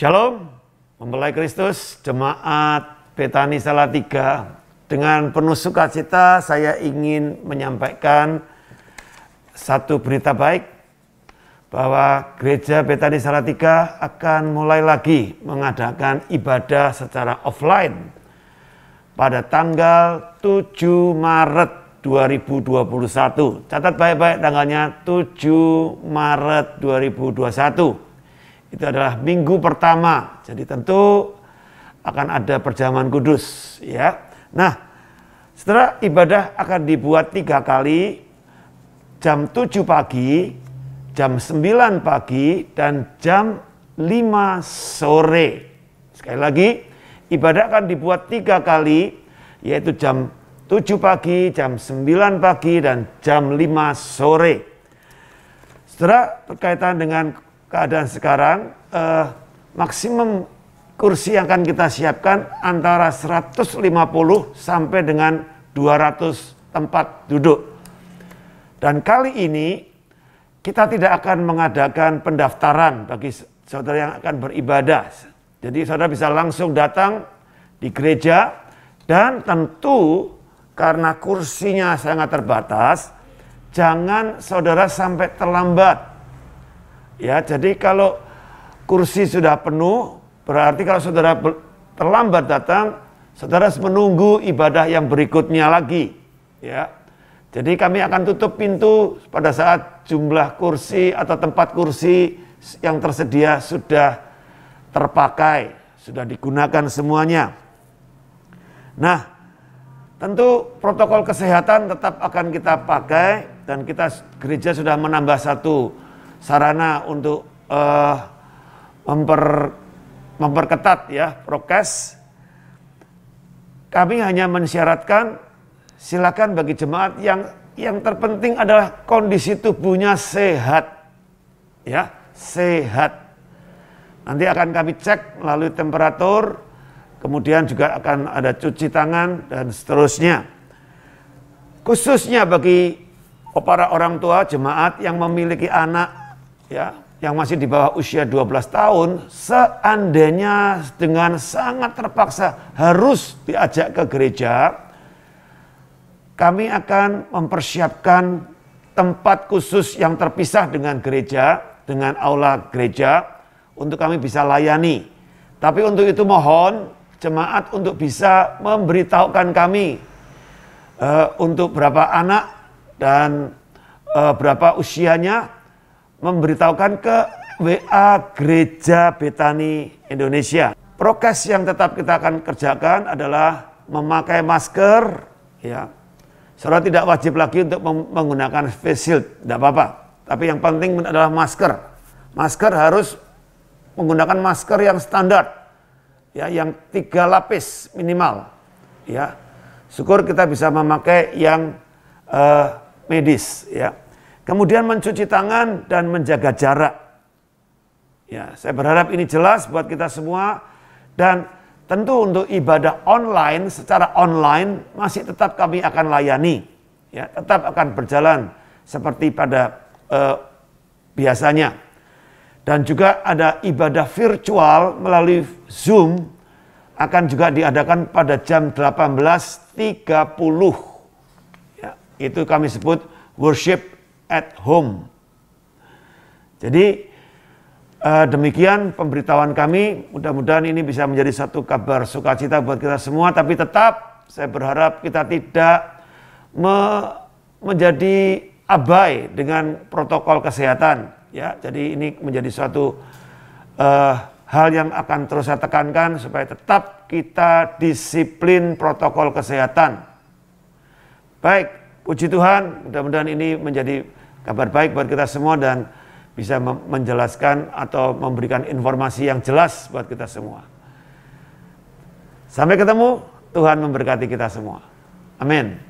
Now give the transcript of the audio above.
Shalom, mempelai Kristus, jemaat Betani Salatiga. Dengan penuh sukacita saya ingin menyampaikan satu berita baik bahwa gereja Betani Salatiga akan mulai lagi mengadakan ibadah secara offline pada tanggal 7 Maret 2021. Catat baik-baik tanggalnya 7 Maret 2021 itu adalah minggu pertama. Jadi tentu akan ada perjamuan kudus ya. Nah, setelah ibadah akan dibuat tiga kali jam 7 pagi, jam 9 pagi dan jam 5 sore. Sekali lagi, ibadah akan dibuat tiga kali yaitu jam 7 pagi, jam 9 pagi dan jam 5 sore. Setelah berkaitan dengan keadaan sekarang uh, maksimum kursi yang akan kita siapkan antara 150 sampai dengan 200 tempat duduk. Dan kali ini kita tidak akan mengadakan pendaftaran bagi saudara yang akan beribadah. Jadi saudara bisa langsung datang di gereja dan tentu karena kursinya sangat terbatas, jangan saudara sampai terlambat Ya, jadi kalau kursi sudah penuh, berarti kalau saudara terlambat datang, saudara menunggu ibadah yang berikutnya lagi. Ya. Jadi kami akan tutup pintu pada saat jumlah kursi atau tempat kursi yang tersedia sudah terpakai, sudah digunakan semuanya. Nah, tentu protokol kesehatan tetap akan kita pakai dan kita gereja sudah menambah satu sarana untuk uh, memper, memperketat ya prokes. Kami hanya mensyaratkan silakan bagi jemaat yang yang terpenting adalah kondisi tubuhnya sehat. Ya, sehat. Nanti akan kami cek melalui temperatur, kemudian juga akan ada cuci tangan dan seterusnya. Khususnya bagi para orang tua jemaat yang memiliki anak ya yang masih di bawah usia 12 tahun seandainya dengan sangat terpaksa harus diajak ke gereja kami akan mempersiapkan tempat khusus yang terpisah dengan gereja dengan aula gereja untuk kami bisa layani tapi untuk itu mohon jemaat untuk bisa memberitahukan kami uh, untuk berapa anak dan uh, berapa usianya memberitahukan ke WA Gereja Betani Indonesia. Prokes yang tetap kita akan kerjakan adalah memakai masker, ya. Saudara tidak wajib lagi untuk menggunakan face shield, tidak apa-apa. Tapi yang penting adalah masker. Masker harus menggunakan masker yang standar, ya, yang tiga lapis minimal, ya. Syukur kita bisa memakai yang uh, medis, ya. Kemudian mencuci tangan dan menjaga jarak. Ya, saya berharap ini jelas buat kita semua dan tentu untuk ibadah online secara online masih tetap kami akan layani. Ya, tetap akan berjalan seperti pada uh, biasanya. Dan juga ada ibadah virtual melalui Zoom akan juga diadakan pada jam 18.30. Ya, itu kami sebut worship at home. Jadi eh, demikian pemberitahuan kami. Mudah-mudahan ini bisa menjadi satu kabar sukacita buat kita semua. Tapi tetap saya berharap kita tidak me menjadi abai dengan protokol kesehatan. Ya, jadi ini menjadi suatu uh, hal yang akan terus saya tekankan supaya tetap kita disiplin protokol kesehatan. Baik, puji Tuhan, mudah-mudahan ini menjadi kabar baik buat kita semua dan bisa menjelaskan atau memberikan informasi yang jelas buat kita semua. Sampai ketemu, Tuhan memberkati kita semua. Amin.